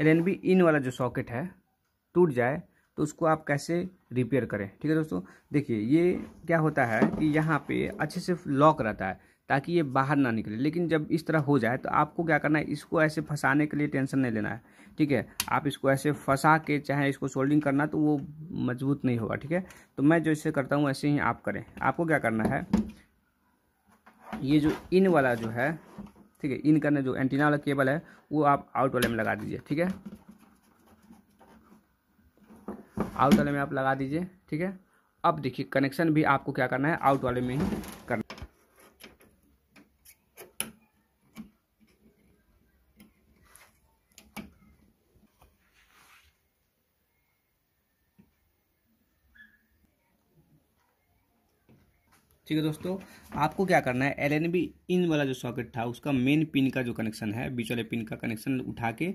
L इन वाला जो socket है टूट जाए तो उसको आप कैसे रिपेयर करें ठीक है दोस्तों देखिए ये क्या होता है कि यहाँ पे अच्छे से लॉक रहता है ताकि ये बाहर ना निकले लेकिन जब इस तरह हो जाए तो आपको क्या करना है इसको ऐसे फंसाने के लिए टेंशन नहीं लेना है ठीक है आप इसको ऐसे फंसा के चाहे इसको सोल्डिंग करना तो वो मजबूत नहीं होगा ठीक है तो मैं जो इसे करता हूँ ऐसे ही आप करें आपको क्या करना है ये जो इन वाला जो है ठीक है इन करने जो एंटीना वाला केबल है वो आप आउट वाले में लगा दीजिए ठीक है आउट वाले में आप लगा दीजिए ठीक है अब देखिए कनेक्शन भी आपको क्या करना है आउट वाले में ही करना ठीक है दोस्तों आपको क्या करना है एल एन बी इन वाला जो सॉकेट था उसका मेन पिन का जो कनेक्शन है बीच वाले पिन का कनेक्शन उठा के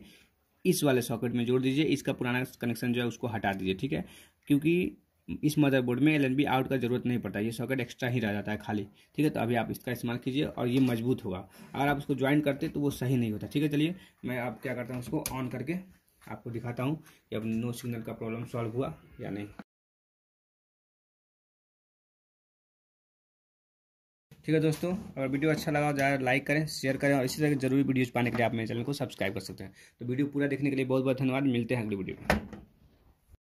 इस वाले सॉकेट में जोड़ दीजिए इसका पुराना कनेक्शन जो है उसको हटा दीजिए ठीक है क्योंकि इस मदरबोर्ड में एल एन बी आउट का जरूरत नहीं पड़ता ये सॉकेट एक्स्ट्रा ही रह जाता है खाली ठीक है तो अभी आप इसका इस्तेमाल कीजिए और ये मजबूत होगा अगर आप उसको ज्वाइन करते तो वो सही नहीं होता ठीक है चलिए मैं आप क्या करता हूँ उसको ऑन करके आपको दिखाता हूँ कि अब नो सिग्नल का प्रॉब्लम सॉल्व हुआ या नहीं ठीक है दोस्तों अगर वीडियो अच्छा लगा जाए ज़्यादा लाइक करें शेयर करें और इसी तरह जरूरी वीडियोज़ पाने के लिए आप मेरे चैनल को सब्सक्राइब कर सकते हैं तो वीडियो पूरा देखने के लिए बहुत बहुत धन्यवाद मिलते हैं अगली वीडियो में